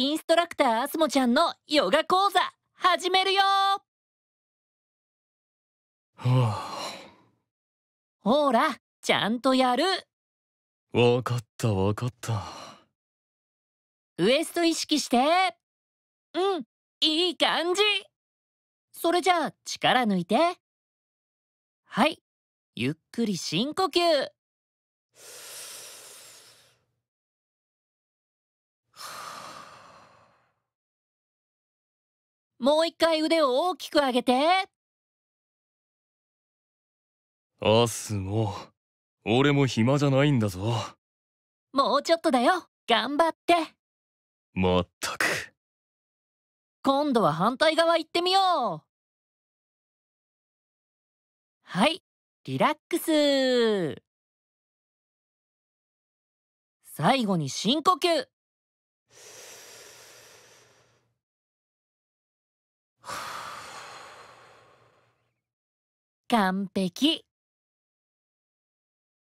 インストラクターあすもちゃんのヨガ講座始めるよ、ほらちゃんとやるわかったわかったウエスト意識してうんいい感じそれじゃあ力抜いてはいゆっくり深呼吸もう一回腕を大きく上げてアスも俺も暇じゃないんだぞもうちょっとだよ頑張ってまったく今度は反対側行ってみようはいリラックス最後に深呼吸完璧